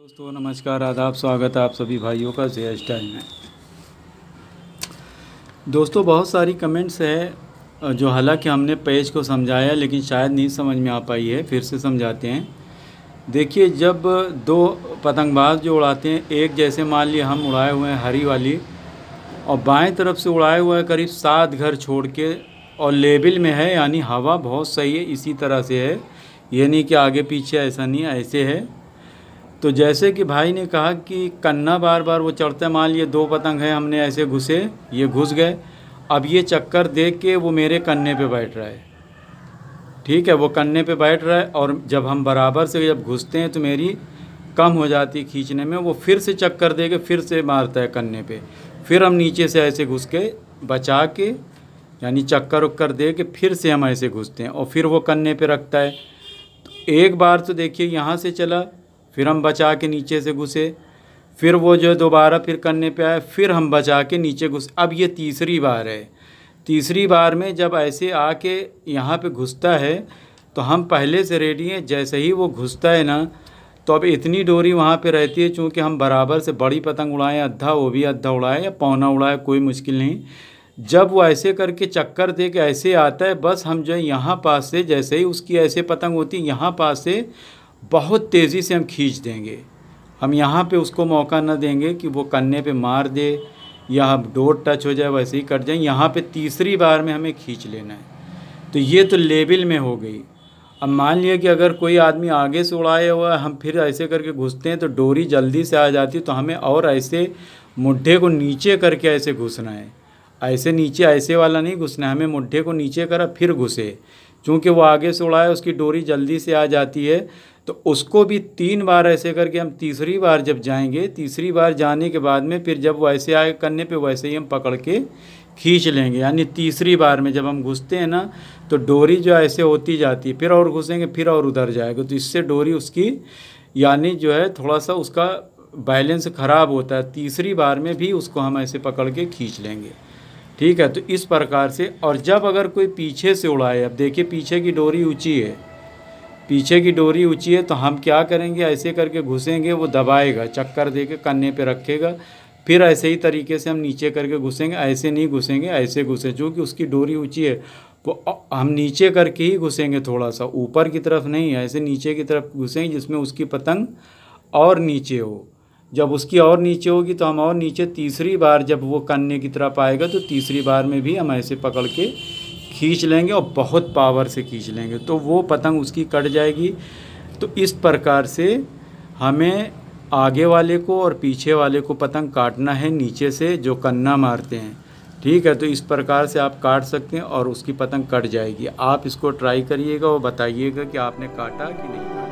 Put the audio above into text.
दोस्तों नमस्कार आदाब स्वागत है आप सभी भाइयों का जेयर स्टाइल में दोस्तों बहुत सारी कमेंट्स है जो हालांकि हमने पेज को समझाया लेकिन शायद नहीं समझ में आ पाई है फिर से समझाते हैं देखिए जब दो पतंगबाज जो उड़ाते हैं एक जैसे मान लिया हम उड़ाए हुए हैं हरी वाली और बाएं तरफ से उड़ाए हुए हैं करीब सात घर छोड़ के और लेबल में है यानी हवा बहुत सही है इसी तरह से है ये नहीं कि आगे पीछे ऐसा नहीं ऐसे है तो जैसे कि भाई ने कहा कि कन्ना बार बार वो चढ़ते मान लिए दो पतंग हैं हमने ऐसे घुसे ये घुस गए अब ये चक्कर दे के वो मेरे कन्ने पे बैठ रहा है ठीक है वो कन्ने पे बैठ रहा है और जब हम बराबर से जब घुसते हैं तो मेरी कम हो जाती है खींचने में वो फिर से चक्कर दे के फिर से मारता है कन्ने पे फिर हम नीचे से ऐसे घुस के बचा के यानी चक्कर उक्कर दे के फिर से हम ऐसे घुसते हैं और फिर वो कन्ने पर रखता है एक बार तो देखिए यहाँ से चला फिर हम बचा के नीचे से घुसे फिर वो जो दोबारा फिर करने पे आए फिर हम बचा के नीचे घुस अब ये तीसरी बार है तीसरी बार में जब ऐसे आके यहाँ पे घुसता है तो हम पहले से रेडी हैं जैसे ही वो घुसता है ना तो अब इतनी डोरी वहाँ पे रहती है चूँकि हम बराबर से बड़ी पतंग उड़ाएँ अद्धा वो भी अद्धा उड़ाए या पौना उड़ाए कोई मुश्किल नहीं जब वो ऐसे करके चक्कर दे के ऐसे आता है बस हम जो है यहाँ पास से जैसे ही उसकी ऐसे पतंग होती है यहाँ पास से बहुत तेज़ी से हम खींच देंगे हम यहाँ पे उसको मौका ना देंगे कि वो कन्ने पे मार दे या डोर टच हो जाए वैसे ही कट जाए यहाँ पे तीसरी बार में हमें खींच लेना है तो ये तो लेबल में हो गई अब मान लिया कि अगर कोई आदमी आगे से उड़ाया हुआ हम फिर ऐसे करके घुसते हैं तो डोरी जल्दी से आ जाती तो हमें और ऐसे मुड्ढे को नीचे करके ऐसे घुसना है ऐसे नीचे ऐसे वाला नहीं घुसना हमें मुड्ढे को नीचे करा फिर घुसे क्योंकि वो आगे से उड़ाए उसकी डोरी जल्दी से आ जाती है तो उसको भी तीन बार ऐसे करके हम तीसरी बार जब जाएंगे तीसरी बार जाने के बाद में फिर जब वैसे आए करने पे वैसे ही हम पकड़ के खींच लेंगे यानी तीसरी बार में जब हम घुसते हैं ना तो डोरी जो ऐसे होती जाती है फिर और घुसेंगे फिर और उधर जाएगा तो इससे डोरी उसकी यानी जो है थोड़ा सा उसका बैलेंस ख़राब होता है तीसरी बार में भी उसको हम ऐसे पकड़ के खींच लेंगे ठीक है तो इस प्रकार से और जब अगर कोई पीछे से उड़ाए अब देखिए पीछे की डोरी ऊँची है पीछे की डोरी ऊँची है तो हम क्या करेंगे ऐसे करके घुसेंगे वो दबाएगा चक्कर दे के कन्ने पर रखेगा फिर ऐसे ही तरीके से हम नीचे करके घुसेंगे ऐसे नहीं घुसेंगे ऐसे घुसे चूँकि उसकी डोरी ऊँची है वो हम नीचे करके ही घुसेंगे थोड़ा सा ऊपर की तरफ नहीं ऐसे नीचे की तरफ घुसेंगे जिसमें उसकी पतंग और नीचे हो जब उसकी और नीचे होगी तो हम और नीचे तीसरी बार जब वो कन्ने की तरफ आएगा तो तीसरी बार में भी हम ऐसे पकड़ के खींच लेंगे और बहुत पावर से खींच लेंगे तो वो पतंग उसकी कट जाएगी तो इस प्रकार से हमें आगे वाले को और पीछे वाले को पतंग काटना है नीचे से जो कन्ना मारते हैं ठीक है तो इस प्रकार से आप काट सकते हैं और उसकी पतंग कट जाएगी आप इसको ट्राई करिएगा और बताइएगा कि आपने काटा कि नहीं